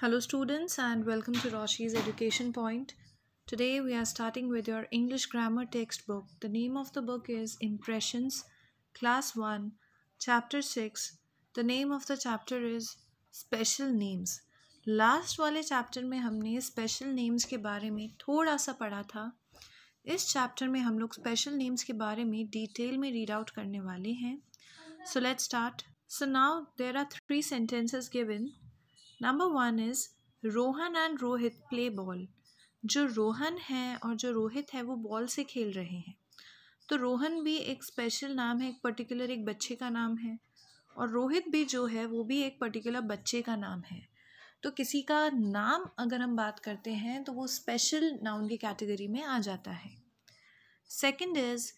Hello students and welcome to Roshi's Education Point. Today we are starting with your English grammar textbook. The name of the book is Impressions, Class 1, Chapter 6. The name of the chapter is Special Names. Last वाले chapter में हमने special names के बारे में थोड़ा सा पढ़ा था इस चैप्टर में हम लोग स्पेशल नेम्स के बारे में डिटेल में रीड आउट करने वाले हैं so let's start so now there are three sentences given number one is Rohan and Rohit play ball जो रोहन है और जो रोहित है वो बॉल से खेल रहे हैं तो रोहन भी एक स्पेशल नाम है एक पर्टिकुलर एक बच्चे का नाम है और रोहित भी जो है वो भी एक पर्टिकुलर बच्चे का नाम है तो किसी का नाम अगर हम बात करते हैं तो वो स्पेशल नाउन की कैटेगरी में आ जाता है second is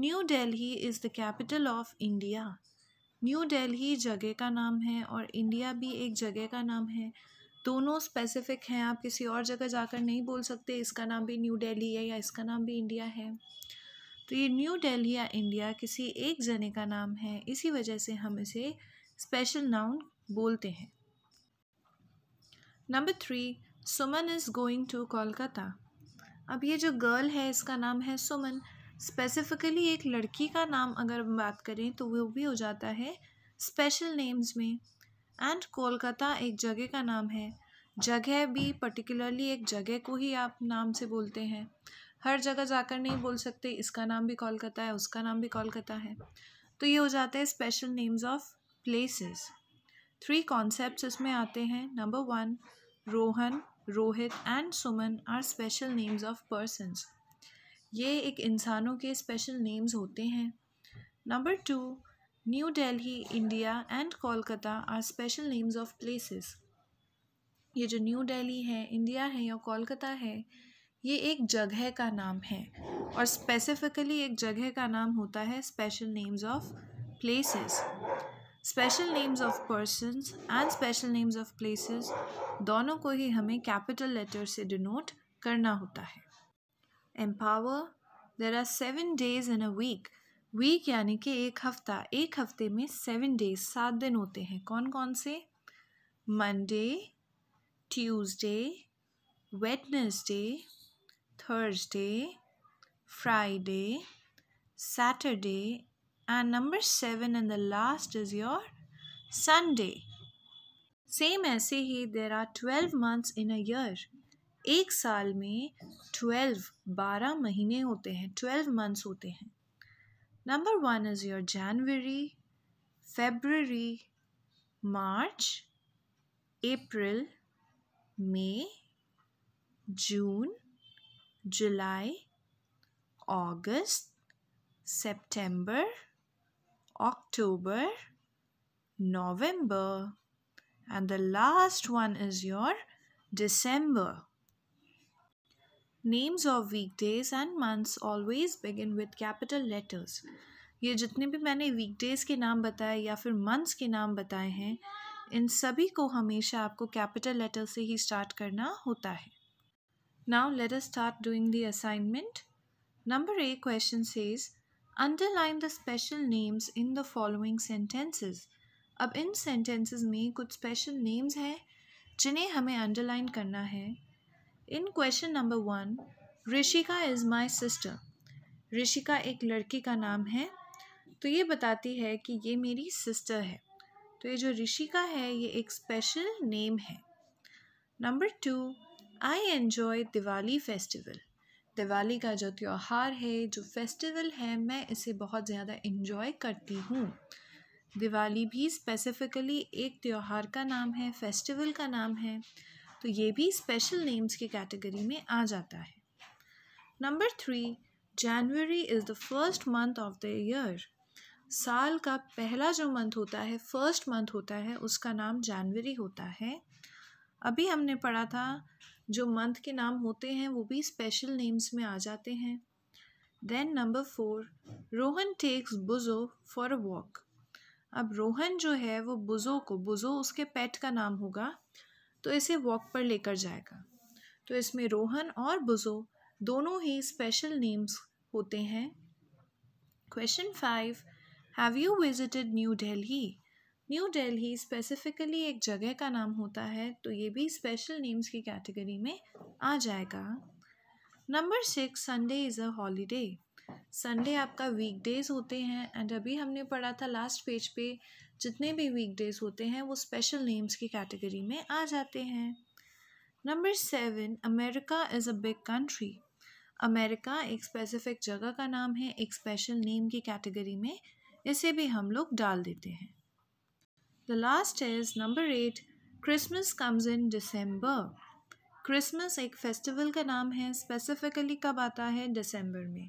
New Delhi is the capital of India New Delhi जगह का नाम है और इंडिया भी एक जगह का नाम है दोनों स्पेसिफिक हैं आप किसी और जगह जाकर नहीं बोल सकते इसका नाम भी न्यू दिल्ली है या इसका नाम भी इंडिया है तो ये न्यू दिल्ली या इंडिया किसी एक जने का नाम है इसी वजह से हम इसे स्पेशल नाउन बोलते हैं number three Suman is going to Kolkata अब ये जो गर्ल है इसका नाम है सुमन स्पेसिफ़िकली एक लड़की का नाम अगर हम बात करें तो वो भी हो जाता है स्पेशल नेम्स में एंड कोलकाता एक जगह का नाम है जगह भी पर्टिकुलरली एक जगह को ही आप नाम से बोलते हैं हर जगह जाकर नहीं बोल सकते इसका नाम भी कोलकाता है उसका नाम भी कोलकाता है तो ये हो जाते हैं special names of places three concepts इसमें आते हैं number one Rohan Rohit and Suman are special names of persons ये एक इंसानों के स्पेशल नेम्स होते हैं number two New Delhi India and Kolkata are special names of places ये जो न्यू दिल्ली है इंडिया है या कोलकाता है ये एक जगह का नाम है और स्पेसिफिकली एक जगह का नाम होता है special names of places special names of persons and special names of places दोनों को ही हमें कैपिटल लेटर से डिनोट करना होता है empower there are seven days in a week week यानी कि एक हफ्ता एक हफ्ते में सेवन डेज सात दिन होते हैं कौन कौन से Monday Tuesday Wednesday Thursday Friday Saturday and number seven in the last is your Sunday same ऐसे ही there are twelve months in a year एक साल में ट्वेल्व बारह महीने होते हैं ट्वेल्व मंथ्स होते हैं number one is your January February March April May June July August September October November and the last one is your December. Names of weekdays and months always begin with capital letters ये जितने भी मैंने weekdays के नाम बताए या फिर months के नाम बताए हैं इन सभी को हमेशा आपको कैपिटल लेटर से ही स्टार्ट करना होता है now let us start doing the assignment number A question says underline the special names in the following sentences अब इन सेंटेंसेस में कुछ स्पेशल नेम्स हैं जिन्हें हमें अंडरलाइन करना है in question number one Rishika is my sister Rishika एक लड़की का नाम है तो ये बताती है कि ये मेरी सिस्टर है तो ये जो ऋषिका है ये एक स्पेशल नेम है number two I enjoy Diwali festival Diwali का जो त्यौहार है जो फेस्टिवल है मैं इसे बहुत ज़्यादा इन्जॉय करती हूँ दिवाली भी स्पेसिफ़िकली एक त्यौहार का नाम है फेस्टिवल का नाम है तो ये भी स्पेशल नेम्स की कैटेगरी में आ जाता है number three January is the first month of the year साल का पहला जो मंथ होता है फर्स्ट मंथ होता है उसका नाम जनवरी होता है अभी हमने पढ़ा था जो मंथ के नाम होते हैं वो भी स्पेशल नेम्स में आ जाते हैं then number four Rohan takes बुजो फॉर अ वॉक अब रोहन जो है वो बुजो को बुजो उसके पेट का नाम होगा तो इसे वॉक पर लेकर जाएगा तो इसमें रोहन और बुज़ो दोनों ही स्पेशल नेम्स होते हैं question five have you visited New Delhi New Delhi specifically एक जगह का नाम होता है तो ये भी स्पेशल नेम्स की कैटेगरी में आ जाएगा number six Sunday is a holiday Sunday आपका वीकडेज़ होते हैं एंड अभी हमने पढ़ा था लास्ट पेज पे जितने भी वीकडेज़ होते हैं वो स्पेशल नेम्स की कैटेगरी में आ जाते हैं number seven America is a big country America एक स्पेसिफिक जगह का नाम है एक स्पेशल नेम की कैटेगरी में इसे भी हम लोग डाल देते हैं the last is number eight Christmas comes in December Christmas एक फेस्टिवल का नाम है स्पेसिफिकली कब आता है दिसंबर में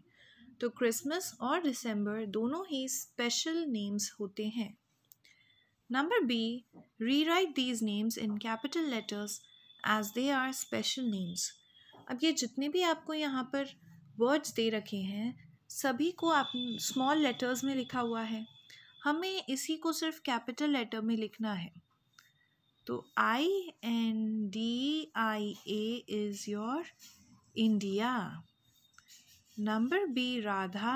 तो क्रिसमस और दिसंबर दोनों ही स्पेशल नेम्स होते हैं number B rewrite these names in capital letters as they are special names अब ये जितने भी आपको यहाँ पर वर्ड्स दे रखे हैं सभी को आप स्मॉल लेटर्स में लिखा हुआ है हमें इसी को सिर्फ कैपिटल लेटर में लिखना है तो I N D I A is your India number B Radha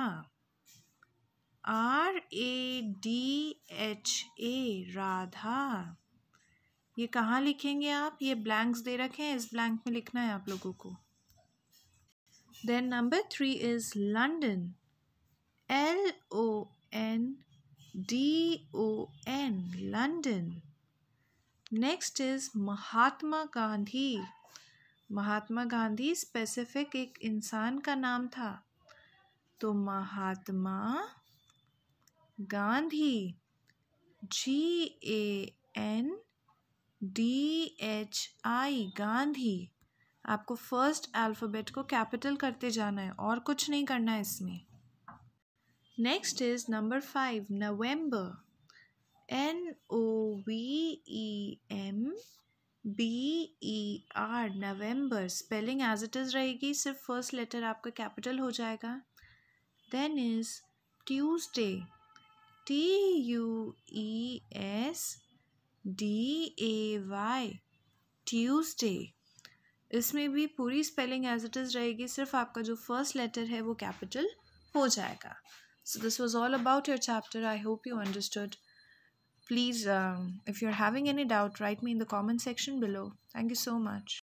R A D H A Radha ये कहाँ लिखेंगे आप ये ब्लैंक्स दे रखे हैं इस ब्लैंक में लिखना है आप लोगों को then number three is London L O N D O N London next is Mahatma Gandhi Mahatma Gandhi specific एक इंसान का नाम था तो Mahatma Gandhi G A N D H I Gandhi आपको फर्स्ट अल्फ़ाबेट को कैपिटल करते जाना है और कुछ नहीं करना है इसमें next is number five November N O V E M B E R November spelling as it is रहेगी सिर्फ फर्स्ट लेटर आपका कैपिटल हो जाएगा then is Tuesday T U E S D A Y Tuesday इसमें भी पूरी spelling as it is रहेगी सिर्फ आपका जो फर्स्ट लेटर है वो कैपिटल हो जाएगा so this was all about your chapter I hope you understood Please, um, if you're having any doubt, write me in the comment section below. Thank you so much.